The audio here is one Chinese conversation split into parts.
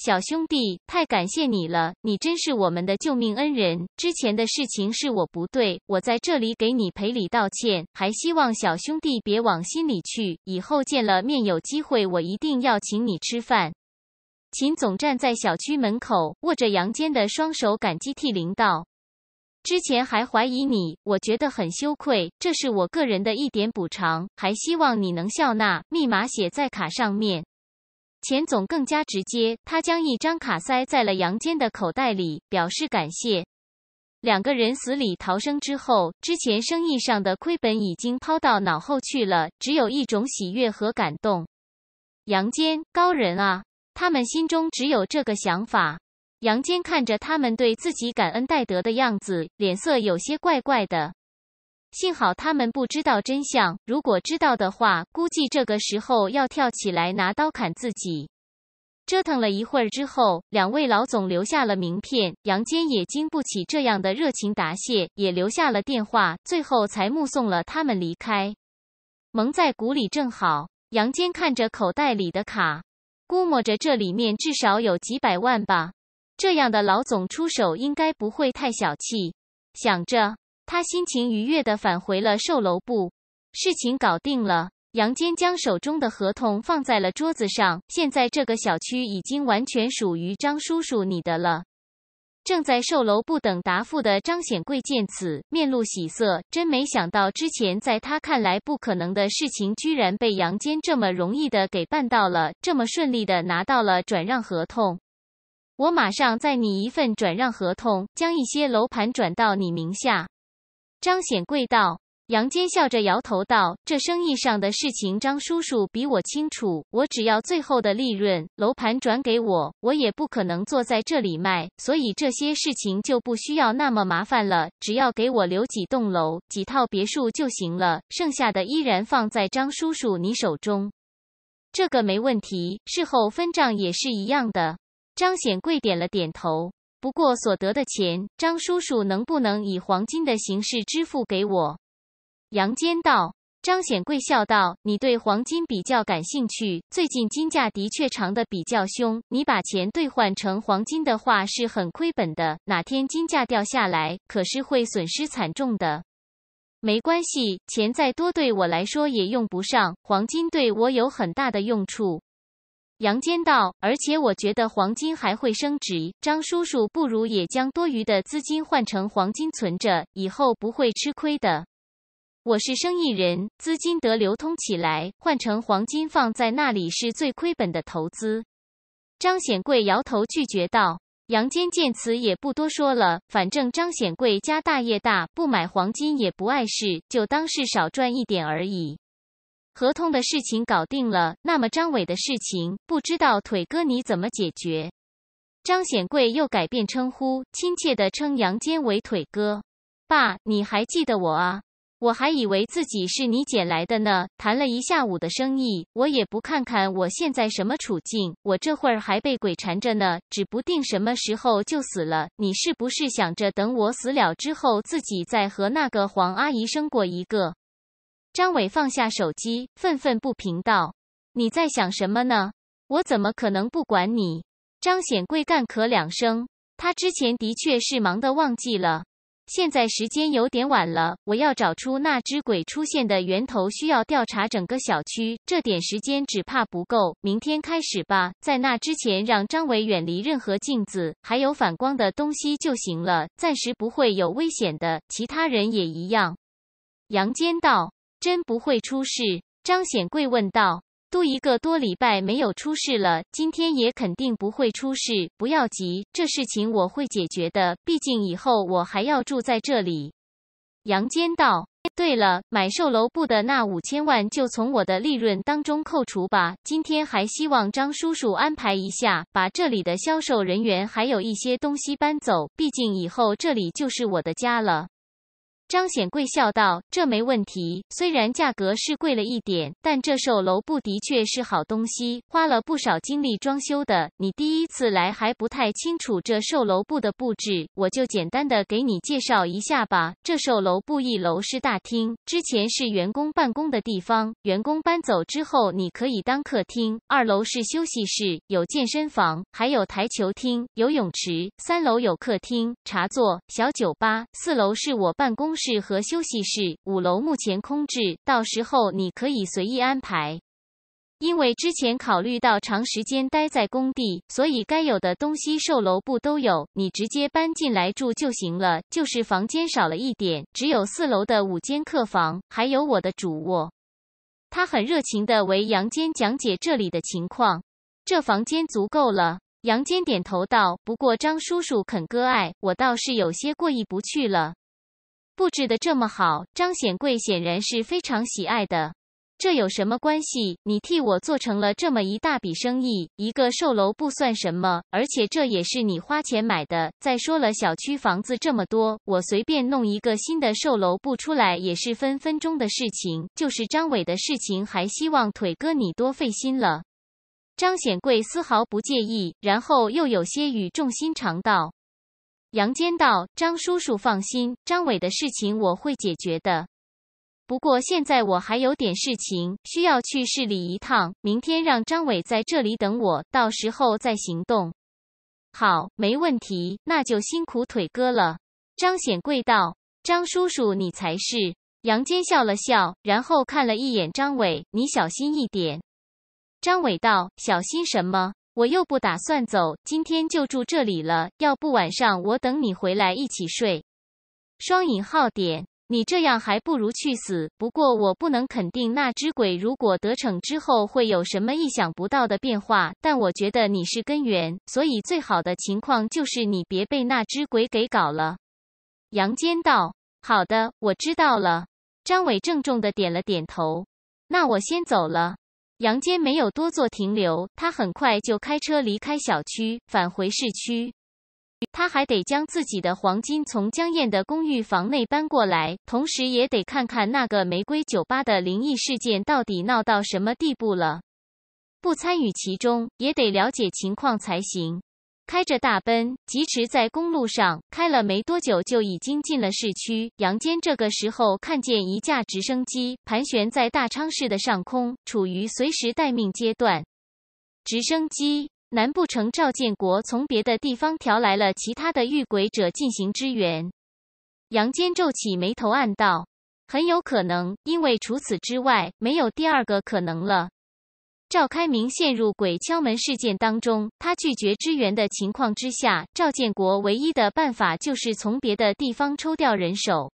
小兄弟，太感谢你了！你真是我们的救命恩人。之前的事情是我不对，我在这里给你赔礼道歉，还希望小兄弟别往心里去。以后见了面，有机会我一定要请你吃饭。秦总站在小区门口，握着杨坚的双手，感激涕零道：“之前还怀疑你，我觉得很羞愧，这是我个人的一点补偿，还希望你能笑纳。密码写在卡上面。”钱总更加直接，他将一张卡塞在了杨坚的口袋里，表示感谢。两个人死里逃生之后，之前生意上的亏本已经抛到脑后去了，只有一种喜悦和感动。杨坚，高人啊！他们心中只有这个想法。杨坚看着他们对自己感恩戴德的样子，脸色有些怪怪的。幸好他们不知道真相，如果知道的话，估计这个时候要跳起来拿刀砍自己。折腾了一会儿之后，两位老总留下了名片，杨坚也经不起这样的热情答谢，也留下了电话，最后才目送了他们离开。蒙在鼓里正好，杨坚看着口袋里的卡，估摸着这里面至少有几百万吧。这样的老总出手应该不会太小气，想着。他心情愉悦地返回了售楼部，事情搞定了。杨坚将手中的合同放在了桌子上。现在这个小区已经完全属于张叔叔你的了。正在售楼部等答复的张显贵见此，面露喜色。真没想到，之前在他看来不可能的事情，居然被杨坚这么容易的给办到了，这么顺利的拿到了转让合同。我马上再拟一份转让合同，将一些楼盘转到你名下。张显贵道：“杨坚笑着摇头道：‘这生意上的事情，张叔叔比我清楚。我只要最后的利润，楼盘转给我，我也不可能坐在这里卖，所以这些事情就不需要那么麻烦了。只要给我留几栋楼、几套别墅就行了，剩下的依然放在张叔叔你手中。’这个没问题，事后分账也是一样的。”张显贵点了点头。不过所得的钱，张叔叔能不能以黄金的形式支付给我？杨坚道。张显贵笑道：“你对黄金比较感兴趣，最近金价的确涨得比较凶。你把钱兑换成黄金的话，是很亏本的。哪天金价掉下来，可是会损失惨重的。”“没关系，钱再多对我来说也用不上。黄金对我有很大的用处。”杨坚道：“而且我觉得黄金还会升值。张叔叔不如也将多余的资金换成黄金存着，以后不会吃亏的。”“我是生意人，资金得流通起来，换成黄金放在那里是最亏本的投资。”张显贵摇头拒绝道。杨坚见此也不多说了，反正张显贵家大业大，不买黄金也不碍事，就当是少赚一点而已。合同的事情搞定了，那么张伟的事情不知道腿哥你怎么解决？张显贵又改变称呼，亲切地称杨坚为腿哥。爸，你还记得我啊？我还以为自己是你捡来的呢。谈了一下午的生意，我也不看看我现在什么处境，我这会儿还被鬼缠着呢，指不定什么时候就死了。你是不是想着等我死了之后，自己再和那个黄阿姨生过一个？张伟放下手机，愤愤不平道：“你在想什么呢？我怎么可能不管你？”张显贵干咳两声，他之前的确是忙得忘记了。现在时间有点晚了，我要找出那只鬼出现的源头，需要调查整个小区，这点时间只怕不够。明天开始吧，在那之前，让张伟远离任何镜子还有反光的东西就行了，暂时不会有危险的。其他人也一样。”杨坚道。真不会出事？张显贵问道。都一个多礼拜没有出事了，今天也肯定不会出事。不要急，这事情我会解决的。毕竟以后我还要住在这里。杨坚道。对了，买售楼部的那五千万就从我的利润当中扣除吧。今天还希望张叔叔安排一下，把这里的销售人员还有一些东西搬走。毕竟以后这里就是我的家了。张显贵笑道：“这没问题，虽然价格是贵了一点，但这售楼部的确是好东西，花了不少精力装修的。你第一次来还不太清楚这售楼部的布置，我就简单的给你介绍一下吧。这售楼部一楼是大厅，之前是员工办公的地方，员工搬走之后你可以当客厅。二楼是休息室，有健身房，还有台球厅、游泳池。三楼有客厅、茶座、小酒吧。四楼是我办公。”室和休息室，五楼目前空置，到时候你可以随意安排。因为之前考虑到长时间待在工地，所以该有的东西售楼部都有，你直接搬进来住就行了。就是房间少了一点，只有四楼的五间客房，还有我的主卧。他很热情的为杨坚讲解这里的情况，这房间足够了。杨坚点头道：“不过张叔叔肯割爱，我倒是有些过意不去了。”布置的这么好，张显贵显然是非常喜爱的。这有什么关系？你替我做成了这么一大笔生意，一个售楼部算什么，而且这也是你花钱买的。再说了，小区房子这么多，我随便弄一个新的售楼部出来也是分分钟的事情。就是张伟的事情，还希望腿哥你多费心了。张显贵丝毫不介意，然后又有些语重心长道。杨坚道：“张叔叔放心，张伟的事情我会解决的。不过现在我还有点事情需要去市里一趟，明天让张伟在这里等我，到时候再行动。”“好，没问题，那就辛苦腿哥了。”张显贵道：“张叔叔，你才是。”杨坚笑了笑，然后看了一眼张伟：“你小心一点。”张伟道：“小心什么？”我又不打算走，今天就住这里了。要不晚上我等你回来一起睡。双引号点，你这样还不如去死。不过我不能肯定那只鬼如果得逞之后会有什么意想不到的变化，但我觉得你是根源，所以最好的情况就是你别被那只鬼给搞了。杨坚道：“好的，我知道了。”张伟郑重的点了点头。那我先走了。杨坚没有多做停留，他很快就开车离开小区，返回市区。他还得将自己的黄金从江燕的公寓房内搬过来，同时也得看看那个玫瑰酒吧的灵异事件到底闹到什么地步了。不参与其中，也得了解情况才行。开着大奔疾驰在公路上，开了没多久就已经进了市区。杨坚这个时候看见一架直升机盘旋在大昌市的上空，处于随时待命阶段。直升机，难不成赵建国从别的地方调来了其他的遇鬼者进行支援？杨坚皱起眉头，暗道：很有可能，因为除此之外没有第二个可能了。赵开明陷入鬼敲门事件当中，他拒绝支援的情况之下，赵建国唯一的办法就是从别的地方抽调人手，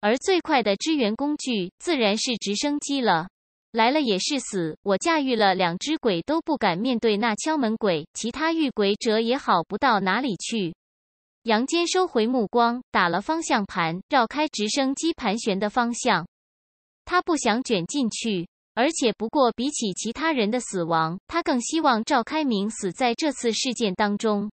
而最快的支援工具自然是直升机了。来了也是死，我驾驭了两只鬼都不敢面对那敲门鬼，其他遇鬼者也好不到哪里去。杨坚收回目光，打了方向盘，绕开直升机盘旋的方向，他不想卷进去。而且，不过比起其他人的死亡，他更希望赵开明死在这次事件当中。